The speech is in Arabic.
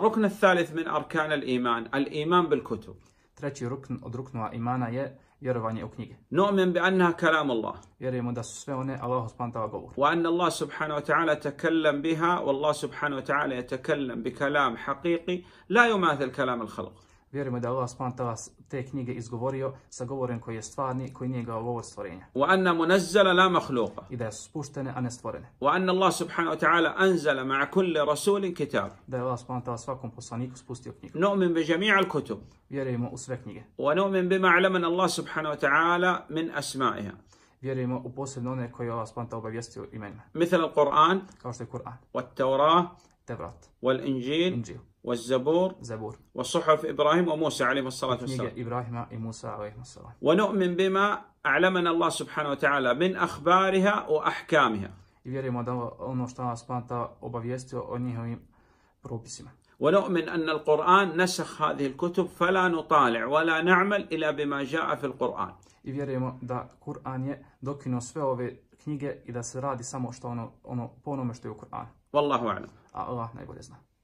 الركن الثالث من أركان الإيمان الإيمان بالكتب Treći rukn od ruknova imana je vjerovanje u knjige. نؤمن بأنها كلام الله. Vjerujemo da su sve one Allah subhanahu wa ta'ala وأن الله سبحانه وتعالى تكلم بها والله سبحانه وتعالى يتكلم بكلام حقيقي لا يماثل كلام الخلق. Vjerujemo da Allah subhanahu wa te knjige izgovorio sa govorom koji je stvarni, koji nije govor stvorenja. Wa anna munazzala la makhluqa. I da je spuštene, a ne stvorene. Wa anna Allah subhanahu ta'ala anzala ma'a kulli rasulin kitab. Da je Allah subhanahu ta'ala svakom poslaniku spustio knjigu. Nu'min bi jami' al-kutub. Vjerujemo u sve knjige. Wa nu'min bima 'allamana Allah subhanahu ta'ala min asma'iha. vjerujemo u posebno one koje je Allah spanta obavijestio imenima. Mithal Al-Quran, kao što je Kur'an. Wa Taura, التوراة والإنجيل إنجيل والزبور زبور وصحف إبراهيم وموسى عليهم الصلاة والسلام إبراهيم وموسى عليهم الصلاة ونؤمن بما أعلمنا الله سبحانه وتعالى من أخبارها وأحكامها I vjerujemo da ono što nas Panta obavijestio o بروبيسيما ونؤمن أن القرآن نسخ هذه الكتب فلا نطالع ولا نعمل إلا بما جاء في القرآن I vjerujemo da Kur'an je dokinuo sve ove knjige i da se radi samo što ono, ono po onome što je u Kur'anu. Wallahu a'lam. A Allah najbolje zna.